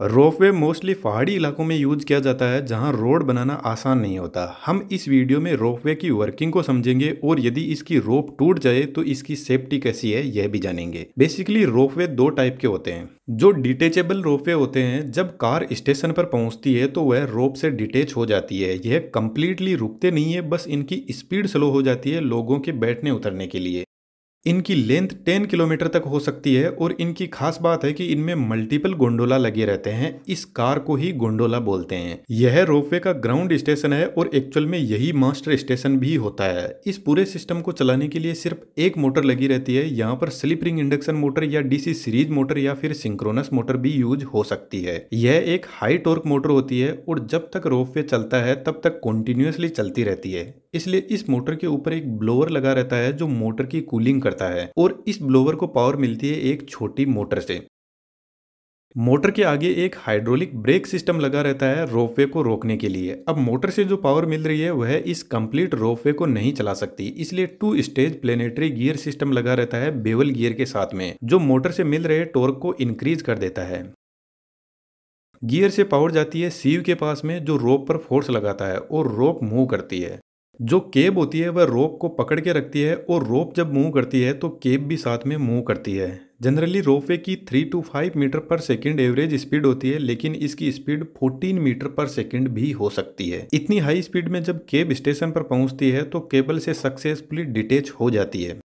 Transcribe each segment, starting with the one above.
रोप वे mostly पहाड़ी इलाकों में यूज किया जाता है जहां रोड बनाना आसान नहीं होता हम इस वीडियो में रोप वे की वर्किंग को समझेंगे और यदि इसकी रोप टूट जाए तो इसकी सेफ्टी कैसी है यह भी जानेंगे बेसिकली रोप वे दो टाइप के होते हैं जो डिटेचेबल रोप वे होते हैं जब कार स्टेशन पर पहुंचती है तो वह रोप से डिटेच हो जाती है यह कम्प्लीटली रुकते नहीं है बस इनकी स्पीड स्लो हो जाती है लोगों के बैठने उतरने के लिए इनकी लेंथ 10 किलोमीटर तक हो सकती है और इनकी खास बात है कि इनमें मल्टीपल गोंडोला लगे रहते हैं इस कार को ही गोंडोला बोलते हैं यह रोपवे का ग्राउंड स्टेशन है और एक्चुअल में यही मास्टर स्टेशन भी होता है इस पूरे सिस्टम को चलाने के लिए सिर्फ एक मोटर लगी रहती है यहाँ पर स्लिप रिंग इंडक्शन मोटर या डीसी सीरीज मोटर या फिर सिंक्रोनस मोटर भी यूज हो सकती है यह एक हाई टोर्क मोटर होती है और जब तक रोपवे चलता है तब तक कॉन्टिन्यूसली चलती रहती है इसलिए इस मोटर के ऊपर एक ब्लोअर लगा रहता है जो मोटर की कूलिंग करता है और इस ब्लोअर को पावर मिलती है एक छोटी मोटर से मोटर के आगे एक हाइड्रोलिक ब्रेक सिस्टम लगा रहता है रोपवे को रोकने के लिए अब मोटर से जो पावर मिल रही है वह इस कंप्लीट रोपवे को नहीं चला सकती इसलिए two stage planetary gear system लगा रहता है बेवल गियर के साथ में जो मोटर से मिल रहे टोर्क को इंक्रीज कर देता है गियर से पावर जाती है सीव के पास में जो रोप पर फोर्स लगाता है और रोप मूव करती है जो केब होती है वह रोप को पकड़ के रखती है और रोप जब मूव करती है तो केब भी साथ में मूव करती है जनरली रोपवे की 3 to 5 metre per second average speed होती है लेकिन इसकी स्पीड 14 मीटर पर सेकंड भी हो सकती है इतनी हाई स्पीड में जब केब स्टेशन पर पहुंचती है तो केबल से सक्सेसफुली डिटेच हो जाती है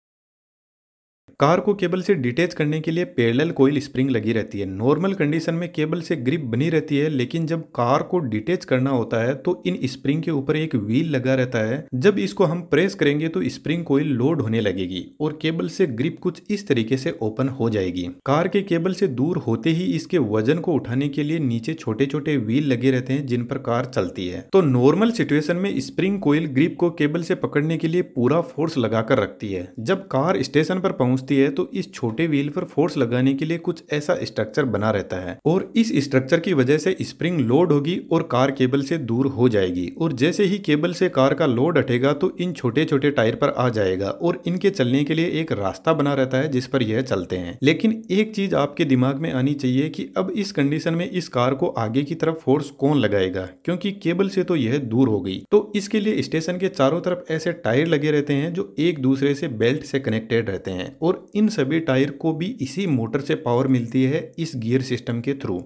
कार को केबल से डिटेच करने के लिए पैरेलल कोयल स्प्रिंग लगी रहती है नॉर्मल कंडीशन में केबल से ग्रिप बनी रहती है लेकिन जब कार को डिटेच करना होता है तो इन स्प्रिंग के ऊपर एक व्हील लगा रहता है जब इसको हम प्रेस करेंगे तो स्प्रिंग कोइल लोड होने लगेगी और केबल से ग्रिप कुछ इस तरीके से ओपन हो जाएगी कार के केबल से दूर होते ही इसके वजन को उठाने के लिए नीचे छोटे छोटे व्हील लगे रहते हैं जिन पर कार चलती है तो नॉर्मल सिचुएशन में स्प्रिंग कोइल ग्रिप को केबल से पकड़ने के लिए पूरा फोर्स लगाकर रखती है जब कार स्टेशन पर पहुंचती होती है तो इस छोटे व्हील पर फोर्स लगाने के लिए कुछ ऐसा स्ट्रक्चर बना रहता है और इस स्ट्रक्चर की वजह से स्प्रिंग लोड होगी और कार केबल से दूर हो जाएगी और जैसे ही केबल से कार का लोड हटेगा तो इन छोटे छोटे टायर पर आ जाएगा और इनके चलने के लिए एक रास्ता बना रहता है जिस पर यह चलते हैं लेकिन एक चीज आपके दिमाग में आनी चाहिए कि अब इस कंडीशन में इस कार को आगे की तरफ फोर्स कौन लगाएगा क्योंकि केबल से तो यह दूर हो गई तो इसके लिए स्टेशन के चारों तरफ ऐसे टायर लगे रहते हैं जो एक दूसरे से बेल्ट से कनेक्टेड रहते हैं और इन सभी टायर को भी इसी मोटर से पावर मिलती है इस गियर सिस्टम के थ्रू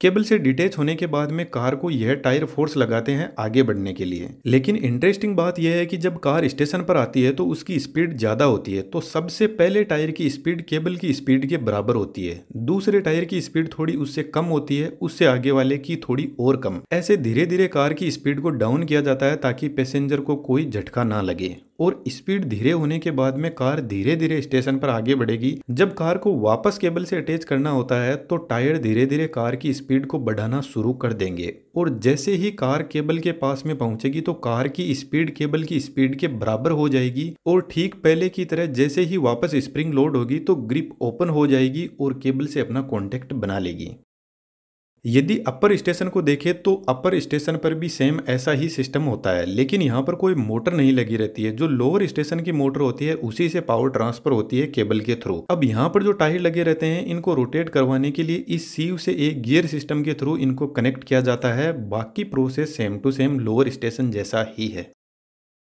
केबल से डिटेच होने के बाद में कार को यह टायर फोर्स लगाते हैं आगे बढ़ने के लिए लेकिन इंटरेस्टिंग बात यह है कि जब कार स्टेशन पर आती है तो उसकी स्पीड ज़्यादा होती है तो सबसे पहले टायर की स्पीड केबल की स्पीड के बराबर होती है दूसरे टायर की स्पीड थोड़ी उससे कम होती है उससे आगे वाले की थोड़ी और कम ऐसे धीरे धीरे कार की स्पीड को डाउन किया जाता है ताकि पैसेंजर को कोई झटका ना लगे और स्पीड धीरे होने के बाद में कार धीरे धीरे स्टेशन पर आगे बढ़ेगी जब कार को वापस केबल से अटैच करना होता है तो टायर धीरे धीरे कार की स्पीड को बढ़ाना शुरू कर देंगे और जैसे ही कार केबल के पास में पहुंचेगी तो कार की स्पीड केबल की स्पीड के बराबर हो जाएगी और ठीक पहले की तरह जैसे ही वापस स्प्रिंग लोड होगी तो ग्रिप ओपन हो जाएगी और केबल से अपना कॉन्टेक्ट बना लेगी यदि अपर स्टेशन को देखें तो अपर स्टेशन पर भी सेम ऐसा ही सिस्टम होता है लेकिन यहाँ पर कोई मोटर नहीं लगी रहती है जो लोअर स्टेशन की मोटर होती है उसी से पावर ट्रांसफर होती है केबल के थ्रू अब यहाँ पर जो टायर लगे रहते हैं इनको रोटेट करवाने के लिए इस सीव से एक गियर सिस्टम के थ्रू इनको कनेक्ट किया जाता है बाकी process same to same lower station जैसा ही है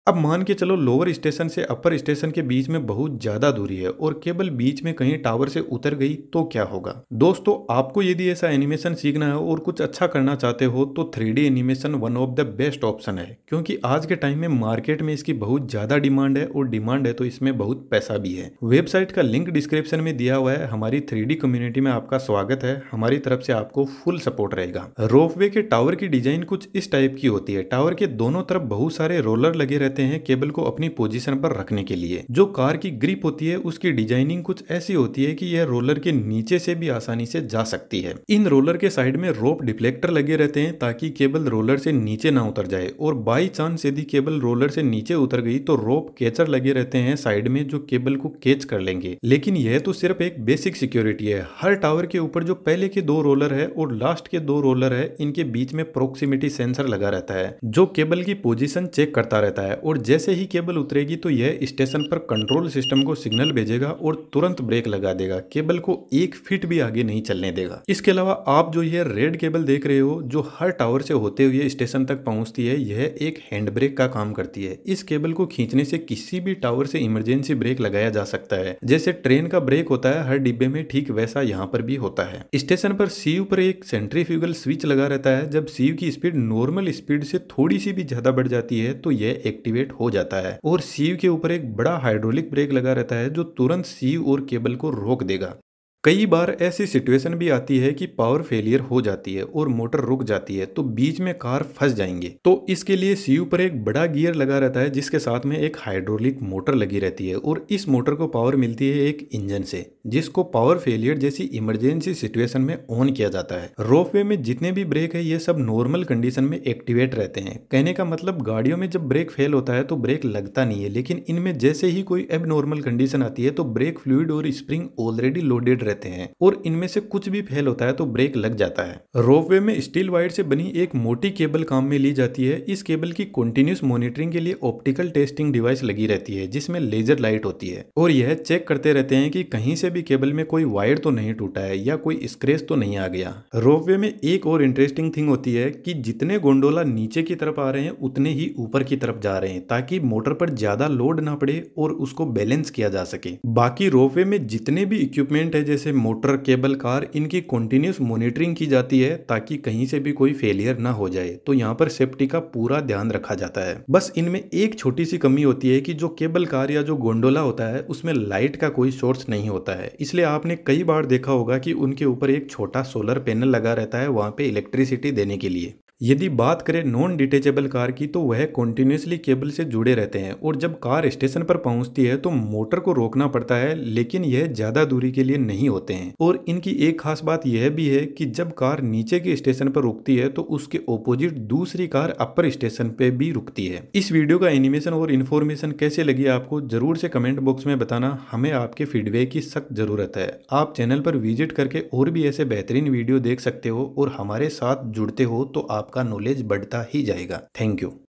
अब मान के चलो लोअर स्टेशन से अपर स्टेशन के बीच में बहुत ज्यादा दूरी है और केबल बीच में कहीं टावर से उतर गई तो क्या होगा दोस्तों आपको यदि ऐसा एनिमेशन सीखना है और कुछ अच्छा करना चाहते हो तो three animation one of the best option है क्योंकि आज के टाइम में मार्केट में इसकी बहुत ज्यादा डिमांड है और डिमांड है तो इसमें बहुत पैसा भी है वेबसाइट का लिंक डिस्क्रिप्शन में दिया हुआ है हमारी थ्री कम्युनिटी में आपका स्वागत है हमारी तरफ से आपको फुल सपोर्ट रहेगा रोप के टावर की डिजाइन कुछ इस टाइप की होती है टावर के दोनों तरफ बहुत सारे रोलर लगे रहते रहते हैं केबल को अपनी पोजीशन पर रखने के लिए जो कार की ग्रिप होती है उसकी डिजाइनिंग कुछ ऐसी होती है कि यह रोलर के नीचे से भी आसानी से जा सकती है इन रोलर के साइड में रोप डिफ्लेक्टर लगे रहते हैं ताकि केबल रोलर से नीचे ना उतर जाए और बाई चांस यदि केबल रोलर से नीचे उतर गई तो रोप कैचर लगे रहते हैं साइड में जो केबल को कैच कर लेंगे लेकिन यह तो सिर्फ एक बेसिक सिक्योरिटी है हर टावर के ऊपर जो पहले के दो रोलर है और लास्ट के दो रोलर है इनके बीच में प्रोक्सीमिटी सेंसर लगा रहता है जो केबल की पोजीशन चेक करता रहता है और जैसे ही केबल उतरेगी तो यह स्टेशन पर कंट्रोल सिस्टम को सिग्नल भेजेगा और तुरंत ब्रेक लगा देगा केबल को एक फीट भी आगे नहीं चलने देगा इसके अलावा आप जो यह रेड केबल देख रहे हो जो हर टावर से होते हुए स्टेशन तक पहुंचती है यह एक हैंड ब्रेक का काम करती है इस केबल को खींचने से किसी भी टावर से इमरजेंसी ब्रेक लगाया जा सकता है जैसे ट्रेन का ब्रेक होता है हर डिब्बे में ठीक वैसा यहाँ पर भी होता है स्टेशन पर सीयू पर एक सेंट्रीफ्यूगल स्विच लगा रहता है जब सीयू की स्पीड नॉर्मल स्पीड से थोड़ी सी भी ज्यादा बढ़ जाती है तो यह एक्टिव एक्टिवेट हो जाता है और सीव के ऊपर एक बड़ा हाइड्रोलिक ब्रेक लगा रहता है जो तुरंत सीव और केबल को रोक देगा कई बार ऐसी सिचुएशन भी आती है कि पावर फेलियर हो जाती है और मोटर रुक जाती है तो बीच में कार फंस जाएंगे तो इसके लिए सीयू पर एक बड़ा गियर लगा रहता है जिसके साथ में एक हाइड्रोलिक मोटर लगी रहती है और इस मोटर को पावर मिलती है एक इंजन से जिसको पावर फेलियर जैसी इमरजेंसी सिचुएशन में ऑन किया जाता है रोपवे में जितने भी ब्रेक है ये सब नॉर्मल कंडीशन में एक्टिवेट रहते हैं कहने का मतलब गाड़ियों में जब ब्रेक फेल होता है तो ब्रेक लगता नहीं है लेकिन इनमें जैसे ही कोई एब कंडीशन आती है तो ब्रेक फ्लूड और स्प्रिंग ऑलरेडी लोडेड रहते रहते हैं और इनमें से कुछ भी फेल होता है तो ब्रेक लग जाता है रोपवे में स्टील वायर से बनी एक मोटी केबल काम में ली जाती है इस केबल की कंटिन्यूस मॉनिटरिंग के लिए ऑप्टिकल टेस्टिंग डिवाइस लगी रहती है जिसमें लेजर लाइट होती है और यह चेक करते रहते हैं कि कहीं से भी केबल में कोई वायर तो नहीं टूटा है या कोई स्क्रेच तो नहीं आ गया रोपवे में एक और इंटरेस्टिंग थिंग होती है कि जितने गोंडोला नीचे की तरफ आ रहे हैं उतने ही ऊपर की तरफ जा रहे हैं ताकि मोटर पर ज्यादा लोड ना पड़े और उसको बैलेंस किया जा सके बाकी रोपवे में जितने भी इक्विपमेंट है जैसे जैसे मोटर केबल कार इनकी कंटिन्यूस मॉनिटरिंग की जाती है ताकि कहीं से भी कोई फेलियर ना हो जाए तो यहाँ पर सेफ्टी का पूरा ध्यान रखा जाता है बस इनमें एक छोटी सी कमी होती है कि जो केबल कार या जो गोंडोला होता है उसमें लाइट का कोई सोर्स नहीं होता है इसलिए आपने कई बार देखा होगा कि उनके ऊपर एक छोटा सोलर पैनल लगा रहता है वहाँ पे इलेक्ट्रिसिटी देने के लिए यदि बात करें नॉन डिटेचेबल कार की तो वह कॉन्टीन्यूसली केबल से जुड़े रहते हैं और जब कार स्टेशन पर पहुंचती है तो मोटर को रोकना पड़ता है लेकिन यह ज़्यादा दूरी के लिए नहीं होते हैं और इनकी एक खास बात यह भी है कि जब कार नीचे के स्टेशन पर रुकती है तो उसके ओपोजिट दूसरी कार अपर स्टेशन पे भी रुकती है इस वीडियो का एनिमेशन और इन्फॉर्मेशन कैसे लगी आपको ज़रूर से कमेंट बॉक्स में बताना हमें आपके फीडबैक की सख्त ज़रूरत है आप चैनल पर विजिट करके और भी ऐसे बेहतरीन वीडियो देख सकते हो और हमारे साथ जुड़ते हो तो आप आपका नॉलेज बढ़ता ही जाएगा थैंक यू